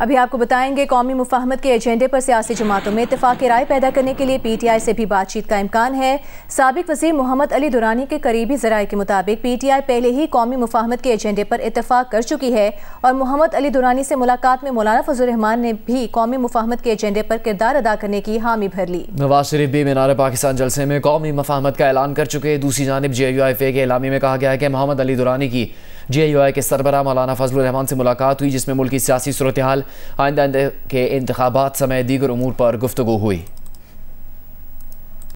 अभी आपको बताएंगे कौमी मुफाहमत के एजेंडे पर सियासी जमातों में इतफाक राय पैदा करने के लिए पी टी आई से भी बातचीत का इम्कान है सबक वजीर मोहम्मद अली दुरानी के करीबी जराये के मुताबिक पी टी आई पहले ही कौमी मुफाहमत के एजेंडे पर इतफाक कर चुकी है और मोहम्मद अली दुरानी से मुलाकात में मौलाना फजलरहमान ने भी कौमी मुफाहमत के एजेंडे पर किरदार अदा करने की हामी भर ली नवाज शरीफ भी मीनार पाकिस्तान जलसे में कौमी मुफाहमत का ऐलान कर चुके दूसरी जानब जे यू आई फे के इलामी में कहा गया है कि मोहम्मद अली दुरानी की जे यू आई के सरबरा मौलाना फजलरहमान से मुलाकात हुई जिसमें मुल्क की सियासी सूरत हाल आइंदा के इंतबात समय दीगर उमूर पर गुफ्तु हुई